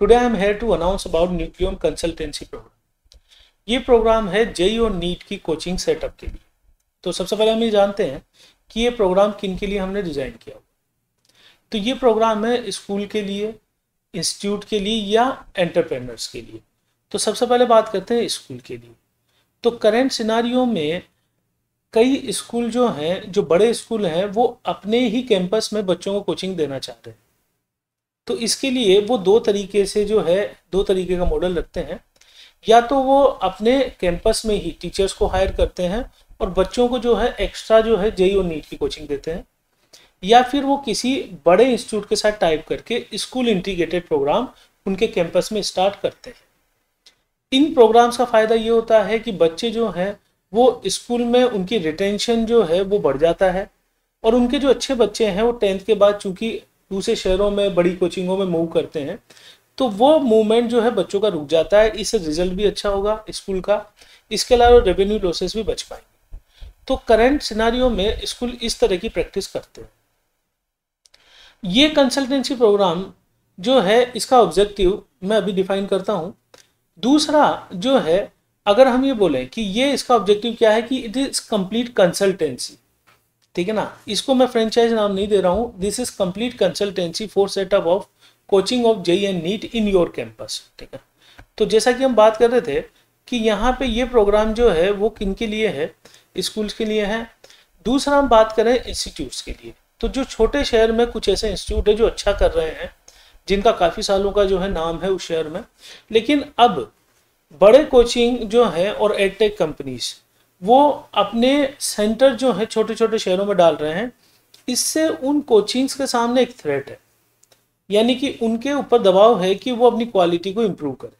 today I am here to announce about Nucleon consultancy program ये program है JEE और NEET की coaching setup के लिए तो सबसे पहले हम ये जानते हैं कि ये प्रोग्राम किन के लिए हमने डिज़ाइन किया तो ये प्रोग्राम है स्कूल के लिए इंस्टीट्यूट के लिए या एंटरप्रेनर्स के लिए तो सबसे पहले बात करते हैं स्कूल के लिए तो करेंट सिनारियों में कई स्कूल जो हैं जो बड़े स्कूल हैं वो अपने ही कैंपस में बच्चों को कोचिंग देना चाहते हैं तो इसके लिए वो दो तरीके से जो है दो तरीके का मॉडल रखते हैं या तो वो अपने कैंपस में ही टीचर्स को हायर करते हैं और बच्चों को जो है एक्स्ट्रा जो है जेई और नीट की कोचिंग देते हैं या फिर वो किसी बड़े इंस्टीट्यूट के साथ टाइप करके स्कूल इंटीग्रेटेड प्रोग्राम उनके कैंपस में स्टार्ट करते हैं इन प्रोग्राम्स का फ़ायदा ये होता है कि बच्चे जो हैं वो स्कूल में उनकी रिटेंशन जो है वो बढ़ जाता है और उनके जो अच्छे बच्चे हैं वो टेंथ के बाद चूंकि दूसरे शहरों में बड़ी कोचिंगों में मूव करते हैं तो वो मूवमेंट जो है बच्चों का रुक जाता है इससे रिजल्ट भी अच्छा होगा स्कूल का इसके अलावा रेवेन्यू लॉसेस भी बच पाएंगे तो करंट सिनारियों में स्कूल इस तरह की प्रैक्टिस करते हैं ये कंसल्टेंसी प्रोग्राम जो है इसका ऑब्जेक्टिव मैं अभी डिफाइन करता हूँ दूसरा जो है अगर हम ये बोलें कि ये इसका ऑब्जेक्टिव क्या है कि इट इज़ कंप्लीट कंसल्टेंसी ठीक है ना इसको मैं फ्रेंचाइज नाम नहीं दे रहा हूँ this is complete consultancy for setup of coaching of JEE and NEET in your campus ठीक है तो जैसा कि हम बात कर रहे थे कि यहाँ पे ये प्रोग्राम जो है वो किन के लिए है स्कूल्स के लिए है दूसरा हम बात करें इंस्टीट्यूट्स के लिए तो जो छोटे शहर में कुछ ऐसे इंस्टीट्यूट है जो अच्छा कर रहे हैं जिनका काफ़ी सालों का जो है नाम है उस शहर में लेकिन अब बड़े कोचिंग जो है और एडटेक कंपनीज वो अपने सेंटर जो है छोटे छोटे शहरों में डाल रहे हैं इससे उन कोचिंग्स के सामने एक थ्रेट है यानी कि उनके ऊपर दबाव है कि वो अपनी क्वालिटी को इम्प्रूव करें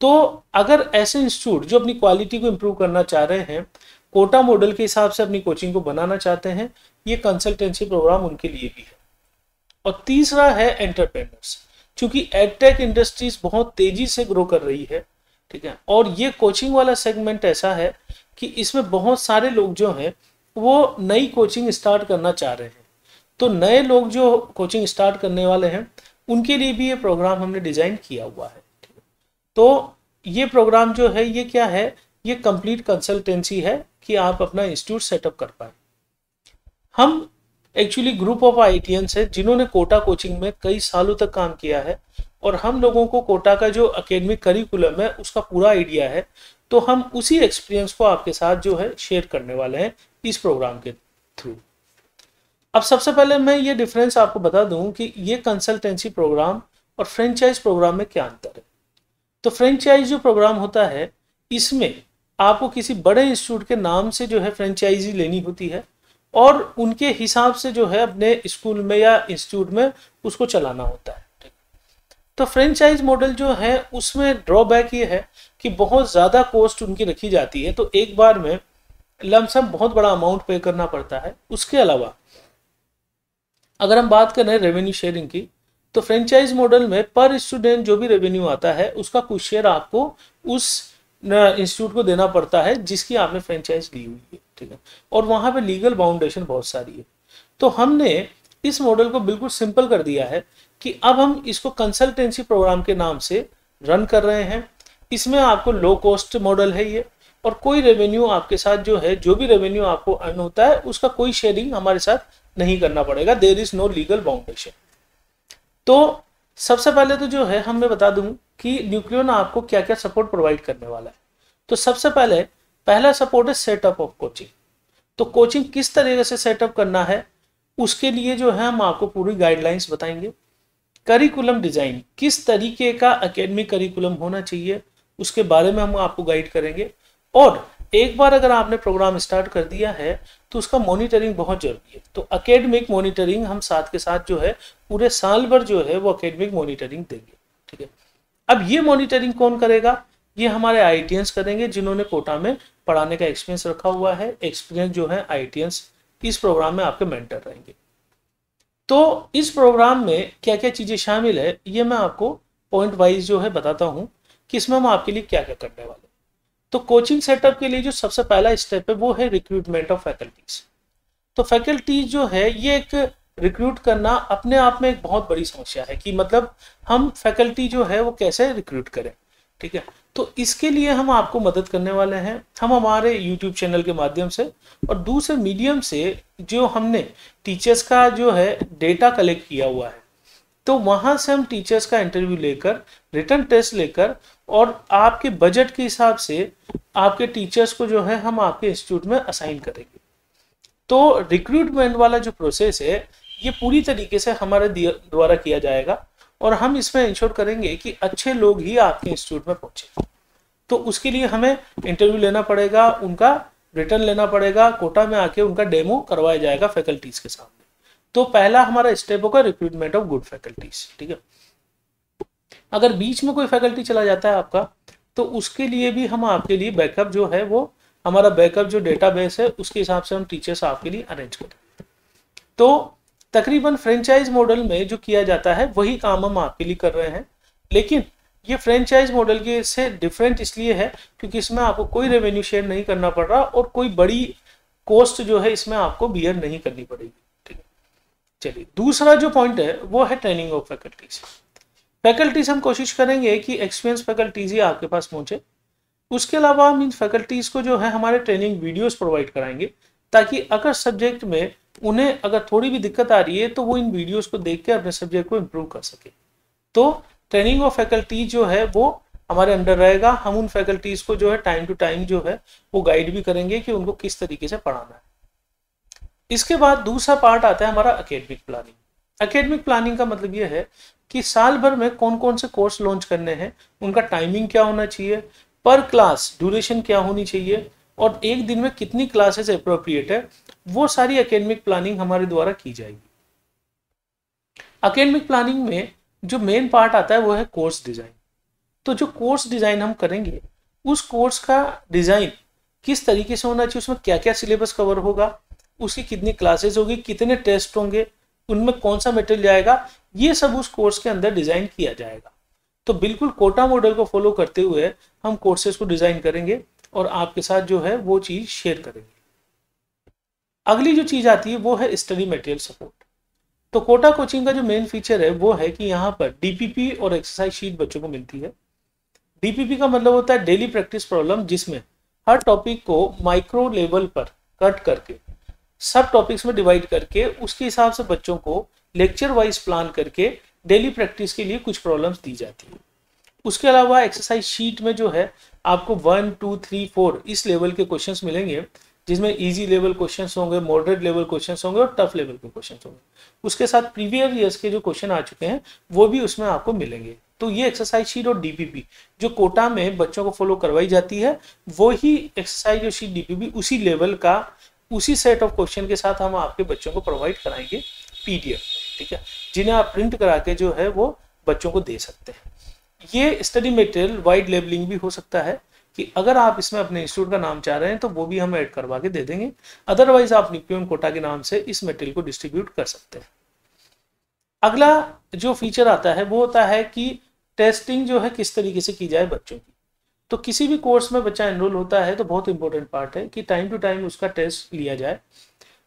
तो अगर ऐसे इंस्टीट्यूट जो अपनी क्वालिटी को इम्प्रूव करना चाह रहे हैं कोटा मॉडल के हिसाब से अपनी कोचिंग को बनाना चाहते हैं ये कंसल्टेंसी प्रोग्राम उनके लिए भी है और तीसरा है एंटरप्रेनर्स क्योंकि एडटेक इंडस्ट्रीज बहुत तेजी से ग्रो कर रही है ठीक है और ये कोचिंग वाला सेगमेंट ऐसा है कि इसमें बहुत सारे लोग जो हैं वो नई कोचिंग स्टार्ट करना चाह रहे हैं तो नए लोग जो कोचिंग स्टार्ट करने वाले हैं उनके लिए भी ये प्रोग्राम हमने डिज़ाइन किया हुआ है तो ये प्रोग्राम जो है ये क्या है ये कंप्लीट कंसल्टेंसी है कि आप अपना इंस्टीट्यूट सेटअप कर पाए हम एक्चुअली ग्रुप ऑफ आई हैं जिन्होंने कोटा कोचिंग में कई सालों तक काम किया है और हम लोगों को कोटा का जो अकेडमिक करिकुलम है उसका पूरा आइडिया है तो हम उसी एक्सपीरियंस को आपके साथ जो है शेयर करने वाले हैं इस प्रोग्राम के थ्रू अब सबसे पहले मैं ये डिफरेंस आपको बता दूं कि ये कंसल्टेंसी प्रोग्राम और फ्रेंचाइज प्रोग्राम में क्या अंतर है तो फ्रेंचाइज जो प्रोग्राम होता है इसमें आपको किसी बड़े इंस्टीट्यूट के नाम से जो है फ्रेंचाइजी लेनी होती है और उनके हिसाब से जो है अपने स्कूल में या इंस्टीट्यूट में उसको चलाना होता है तो फ्रेंचाइज मॉडल जो है उसमें ड्रॉबैक ये है कि बहुत ज़्यादा कॉस्ट उनकी रखी जाती है तो एक बार में लमसम बहुत बड़ा अमाउंट पे करना पड़ता है उसके अलावा अगर हम बात करें रेवेन्यू शेयरिंग की तो फ्रेंचाइज मॉडल में पर स्टूडेंट जो भी रेवेन्यू आता है उसका कुछ शेयर आपको उस इंस्टीट्यूट को देना पड़ता है जिसकी आपने फ्रेंचाइज ली हुई है ठीक है और वहाँ पर लीगल बाउंडेशन बहुत सारी है तो हमने इस मॉडल को बिल्कुल सिंपल कर दिया है कि अब हम इसको कंसल्टेंसी प्रोग्राम के नाम से रन कर रहे हैं इसमें आपको लो कॉस्ट मॉडल है ये और कोई रेवेन्यू आपके साथ जो है जो भी रेवेन्यू आपको अर्न होता है उसका कोई शेयरिंग हमारे साथ नहीं करना पड़ेगा there is no legal bondation तो सबसे पहले तो जो है हम मैं बता दूं कि न्यूक्लियो ना आपको क्या क्या सपोर्ट प्रोवाइड करने वाला है तो सबसे पहले पहला सपोर्ट है सेटअप ऑफ कोचिंग तो कोचिंग किस तरीके से सेटअप करना है उसके लिए जो है हम आपको पूरी गाइडलाइंस बताएंगे करिकुलम डिज़ाइन किस तरीके का अकेडमिक करिकुलम होना चाहिए उसके बारे में हम आपको गाइड करेंगे और एक बार अगर आपने प्रोग्राम स्टार्ट कर दिया है तो उसका मॉनिटरिंग बहुत जरूरी है तो अकेडमिक मॉनिटरिंग हम साथ के साथ जो है पूरे साल भर जो है वो अकेडमिक मॉनिटरिंग देंगे ठीक है अब ये मॉनिटरिंग कौन करेगा ये हमारे आई करेंगे जिन्होंने कोटा में पढ़ाने का एक्सपीरियंस रखा हुआ है एक्सपीरियंस जो है आई इस प्रोग्राम में आपके मेंटर रहेंगे तो इस प्रोग्राम में क्या क्या चीज़ें शामिल है ये मैं आपको पॉइंट वाइज जो है बताता हूँ कि इसमें हम आपके लिए क्या क्या करने वाले तो कोचिंग सेटअप के लिए जो सबसे पहला स्टेप है वो है रिक्रूटमेंट ऑफ फैकल्टीज तो फैकल्टीज जो है ये एक रिक्रूट करना अपने आप में एक बहुत बड़ी समस्या है कि मतलब हम फैकल्टी जो है वो कैसे रिक्रूट करें ठीक है तो इसके लिए हम आपको मदद करने वाले हैं हम हमारे यूट्यूब चैनल के माध्यम से और दूसरे मीडियम से जो हमने टीचर्स का जो है डेटा कलेक्ट किया हुआ है तो वहाँ से हम टीचर्स का इंटरव्यू लेकर रिटर्न टेस्ट लेकर और आपके बजट के हिसाब से आपके टीचर्स को जो है हम आपके इंस्टीट्यूट में असाइन करेंगे तो रिक्रूटमेंट वाला जो प्रोसेस है ये पूरी तरीके से हमारे द्वारा किया जाएगा और हम इसमें इंश्योर करेंगे कि अच्छे लोग ही आपके इंस्टीट्यूट में पहुंचे तो उसके लिए हमें इंटरव्यू लेना पड़ेगा उनका रिटर्न लेना पड़ेगा कोटा में आके उनका डेमो करवाया जाएगा फैकल्टीज के सामने तो पहला हमारा स्टेप होगा रिक्रूटमेंट ऑफ गुड फैकल्टीज ठीक है अगर बीच में कोई फैकल्टी चला जाता है आपका तो उसके लिए भी हम आपके लिए बैकअप जो है वो हमारा बैकअप जो डेटाबेस है उसके हिसाब से हम टीचर्स आपके लिए अरेंज करें तो तकरीबन फ्रेंचाइज मॉडल में जो किया जाता है वही काम हम आपके लिए कर रहे हैं लेकिन ये फ्रेंचाइज मॉडल के से डिफरेंट इसलिए है क्योंकि इसमें आपको कोई रेवेन्यू शेयर नहीं करना पड़ रहा और कोई बड़ी कॉस्ट जो है इसमें आपको बियर नहीं करनी पड़ेगी ठीक है चलिए दूसरा जो पॉइंट है वो है ट्रेनिंग ऑफ फैकल्टीज फैकल्टीज हम कोशिश करेंगे कि एक्सपीरियंस फैकल्टीज ही आपके पास पहुंचे उसके अलावा हम इन फैकल्टीज को जो है हमारे ट्रेनिंग वीडियोस प्रोवाइड कराएंगे ताकि अगर सब्जेक्ट में उन्हें अगर थोड़ी भी दिक्कत आ रही है तो वो इन वीडियोस को देख के अपने सब्जेक्ट को इम्प्रूव कर सके तो ट्रेनिंग ऑफ फैकल्टी जो है वो हमारे अंडर रहेगा हम उन फैकल्टीज को जो है टाइम टू टाइम जो है वो गाइड भी करेंगे कि उनको किस तरीके से पढ़ाना है इसके बाद दूसरा पार्ट आता है हमारा अकेडमिक प्लानिंग अकेडमिक प्लानिंग का मतलब ये है कि साल भर में कौन कौन से कोर्स लॉन्च करने हैं उनका टाइमिंग क्या होना चाहिए पर क्लास ड्यूरेशन क्या होनी चाहिए और एक दिन में कितनी क्लासेस अप्रोप्रिएट है वो सारी अकेडमिक प्लानिंग हमारे द्वारा की जाएगी अकेडमिक प्लानिंग में जो मेन पार्ट आता है वो है कोर्स डिजाइन तो जो कोर्स डिजाइन हम करेंगे उस कोर्स का डिजाइन किस तरीके से होना चाहिए उसमें क्या क्या सिलेबस कवर होगा उसकी कितनी क्लासेस होगी कितने टेस्ट होंगे उनमें कौन सा मटेरियल जाएगा ये सब उस कोर्स के अंदर डिजाइन किया जाएगा तो बिल्कुल कोटा मॉडल को फॉलो करते हुए हम कोर्सेज को डिजाइन करेंगे और आपके साथ जो है वो चीज़ शेयर करेंगे अगली जो चीज आती है वो है स्टडी मटेरियल सपोर्ट तो कोटा कोचिंग का जो मेन फीचर है वो है कि यहाँ पर डीपीपी और एक्सरसाइज शीट बच्चों को मिलती है डीपीपी का मतलब होता है डेली प्रैक्टिस प्रॉब्लम जिसमें हर टॉपिक को माइक्रो लेवल पर कट करके सब टॉपिक्स में डिवाइड करके उसके हिसाब से बच्चों को लेक्चर वाइज प्लान करके डेली प्रैक्टिस के लिए कुछ प्रॉब्लम्स दी जाती है उसके अलावा एक्सरसाइज शीट में जो है आपको वन टू थ्री फोर इस लेवल के क्वेश्चंस मिलेंगे जिसमें इजी लेवल क्वेश्चन होंगे मॉडरेट लेवल क्वेश्चन होंगे और टफ लेवल के क्वेश्चन होंगे उसके साथ प्रीवियस ईयर्स के जो क्वेश्चन आ चुके हैं वो भी उसमें आपको मिलेंगे तो ये एक्सरसाइज शीट और डीपीपी जो कोटा में बच्चों को फॉलो करवाई जाती है वो ही एक्सरसाइज और शीट डीपीपी उसी लेवल का उसी सेट ऑफ क्वेश्चन के साथ हम आपके बच्चों को प्रोवाइड कराएंगे पीडीएफ ठीक है जिन्हें आप प्रिंट करा के जो है वो बच्चों को दे सकते हैं ये स्टडी मटेरियल वाइड लेवलिंग भी हो सकता है कि अगर आप इसमें अपने इंस्टीट्यूट का नाम चाह रहे हैं तो वो भी हम ऐड करवा के दे देंगे अदरवाइज आप निपियन कोटा के नाम से इस मटेरियल को डिस्ट्रीब्यूट कर सकते हैं अगला जो फीचर आता है वो होता है कि टेस्टिंग जो है किस तरीके से की जाए बच्चों की तो किसी भी कोर्स में बच्चा एनरोल होता है तो बहुत इंपॉर्टेंट पार्ट है कि टाइम टू टाइम उसका टेस्ट लिया जाए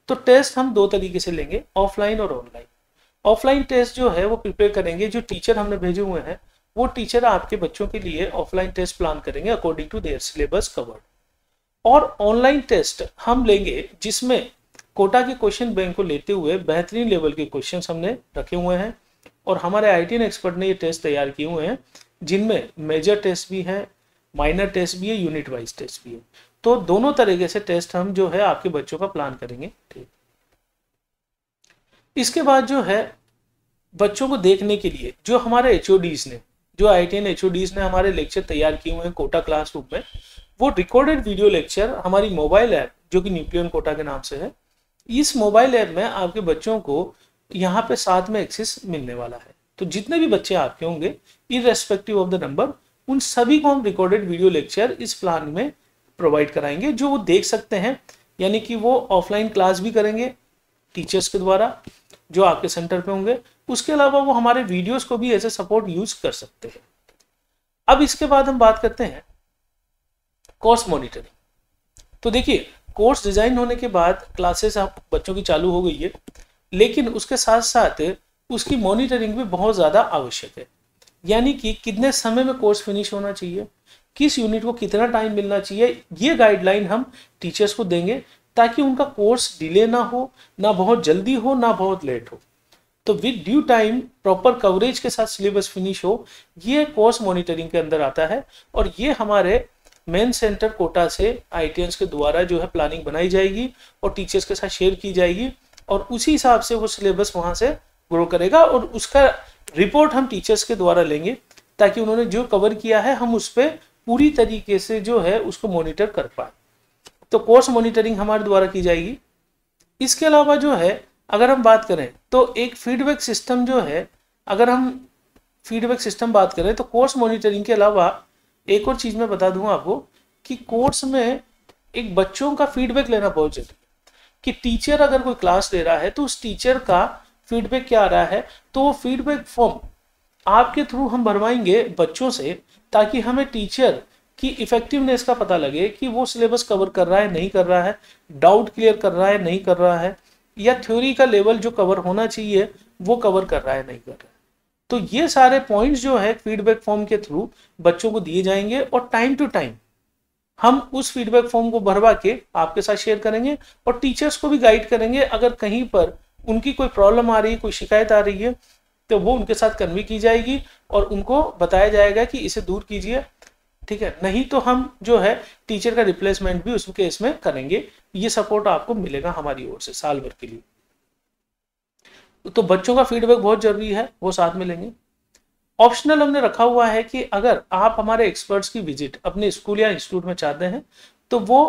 तो टेस्ट हम दो तरीके से लेंगे ऑफलाइन और ऑनलाइन ऑफलाइन टेस्ट जो है वो प्रिपेयर करेंगे जो टीचर हमने भेजे हुए हैं वो टीचर आपके बच्चों के लिए ऑफलाइन टेस्ट प्लान करेंगे according to their syllabus covered और ऑनलाइन टेस्ट हम लेंगे जिसमें कोटा के क्वेश्चन बैंक को लेते हुए बेहतरीन लेवल के क्वेश्चन हमने रखे हुए हैं और हमारे आई एक्सपर्ट ने ये टेस्ट तैयार किए हुए हैं जिनमें मेजर टेस्ट भी हैं माइनर टेस्ट भी है यूनिट वाइज टेस्ट भी है तो दोनों तरीके से टेस्ट हम जो है आपके बच्चों का प्लान करेंगे ठीक इसके बाद जो है बच्चों को देखने के लिए जो हमारे एच ने जो आई टी एन एच ने हमारे लेक्चर तैयार किए हुए हैं कोटा रूम में वो रिकॉर्डेड वीडियो लेक्चर हमारी मोबाइल ऐप जो कि न्यूक्लियन कोटा के नाम से है इस मोबाइल ऐप में आपके बच्चों को यहाँ पे साथ में एक्सेस मिलने वाला है तो जितने भी बच्चे आपके होंगे रेस्पेक्टिव ऑफ द नंबर उन सभी को हम रिकॉर्डेड वीडियो लेक्चर इस प्लान में प्रोवाइड कराएंगे जो वो देख सकते हैं यानी कि वो ऑफलाइन क्लास भी करेंगे टीचर्स के द्वारा जो आपके सेंटर पे होंगे उसके अलावा वो हमारे वीडियोस को भी ऐसे सपोर्ट यूज कर सकते हैं अब इसके बाद हम बात करते हैं कोर्स मॉनिटरिंग तो देखिए कोर्स डिजाइन होने के बाद क्लासेस आप बच्चों की चालू हो गई है लेकिन उसके साथ साथ उसकी मॉनिटरिंग भी बहुत ज़्यादा आवश्यक है यानी कि कितने समय में कोर्स फिनिश होना चाहिए किस यूनिट को कितना टाइम मिलना चाहिए ये गाइडलाइन हम टीचर्स को देंगे ताकि उनका कोर्स डिले ना हो ना बहुत जल्दी हो ना बहुत लेट हो तो with due time proper coverage के साथ सिलेबस फिनिश हो ये कोर्स मॉनिटरिंग के अंदर आता है और ये हमारे मेन सेंटर कोटा से आई के द्वारा जो है प्लानिंग बनाई जाएगी और टीचर्स के साथ शेयर की जाएगी और उसी हिसाब से वो सिलेबस वहाँ से ग्रो करेगा और उसका रिपोर्ट हम टीचर्स के द्वारा लेंगे ताकि उन्होंने जो कवर किया है हम उस पर पूरी तरीके से जो है उसको मॉनिटर कर पाए तो कोर्स मॉनिटरिंग हमारे द्वारा की जाएगी इसके अलावा जो है अगर हम बात करें तो एक फीडबैक सिस्टम जो है अगर हम फीडबैक सिस्टम बात करें तो कोर्स मॉनिटरिंग के अलावा एक और चीज़ मैं बता दूं आपको कि कोर्स में एक बच्चों का फीडबैक लेना बहुत जरूरी है कि टीचर अगर कोई क्लास ले रहा है तो उस टीचर का फीडबैक क्या आ रहा है तो वो फीडबैक फॉर्म आपके थ्रू हम भरवाएंगे बच्चों से ताकि हमें टीचर की इफेक्टिवनेस का पता लगे कि वो सिलेबस कवर कर रहा है नहीं कर रहा है डाउट क्लियर कर रहा है नहीं कर रहा है या थ्योरी का लेवल जो कवर होना चाहिए वो कवर कर रहा है नहीं कर रहा है तो ये सारे पॉइंट्स जो है फीडबैक फॉर्म के थ्रू बच्चों को दिए जाएंगे और टाइम टू टाइम हम उस फीडबैक फॉर्म को भरवा के आपके साथ शेयर करेंगे और टीचर्स को भी गाइड करेंगे अगर कहीं पर उनकी कोई प्रॉब्लम आ रही है कोई शिकायत आ रही है तो वो उनके साथ कन्वे की जाएगी और उनको बताया जाएगा कि इसे दूर कीजिए ठीक है नहीं तो हम जो है टीचर का रिप्लेसमेंट भी उसके इसमें करेंगे ये सपोर्ट आपको मिलेगा हमारी ओर से साल भर के लिए तो बच्चों का फीडबैक बहुत जरूरी है वो साथ में लेंगे ऑप्शनल हमने रखा हुआ है कि अगर आप हमारे एक्सपर्ट्स की विजिट अपने स्कूल या इंस्टीट्यूट में चाहते हैं तो वो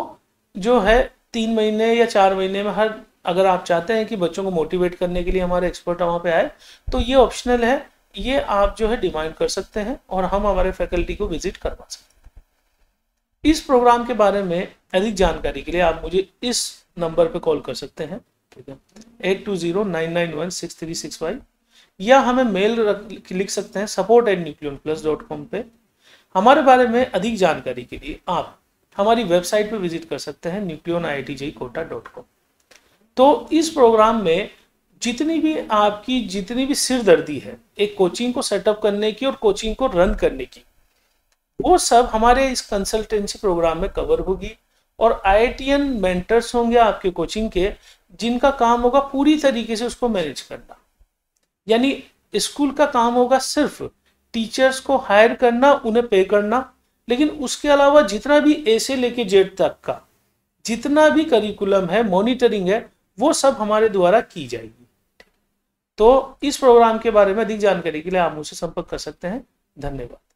जो है तीन महीने या चार महीने में हर अगर आप चाहते हैं कि बच्चों को मोटिवेट करने के लिए हमारे एक्सपर्ट वहाँ पे आए तो ये ऑप्शनल है ये आप जो है डिमांड कर सकते हैं और हम हमारे फैकल्टी को विजिट करवा सकते हैं इस प्रोग्राम के बारे में अधिक जानकारी के लिए आप मुझे इस नंबर पर कॉल कर सकते हैं ठीक है eight two zero nine nine one six three six five या हमें मेल रख लिख सकते हैं support at Nucleon plus dot com पर हमारे बारे में अधिक जानकारी के लिए आप हमारी वेबसाइट पर विजिट कर सकते हैं Nucleon I T G Kota dot com तो इस प्रोग्राम में जितनी भी आपकी जितनी भी सिरदर्दी है एक कोचिंग को सेटअप करने की और कोचिंग को रन करने की वो सब हमारे इस कंसल्टेंसी प्रोग्राम में कवर होगी और आई मेंटर्स होंगे आपके कोचिंग के जिनका काम होगा पूरी तरीके से उसको मैनेज करना यानी स्कूल का काम होगा सिर्फ टीचर्स को हायर करना उन्हें पे करना लेकिन उसके अलावा जितना भी ए से लेके जेड तक का जितना भी करिकुलम है मॉनिटरिंग है वो सब हमारे द्वारा की जाएगी तो इस प्रोग्राम के बारे में अधिक जानकारी के लिए आप मुझसे संपर्क कर सकते हैं धन्यवाद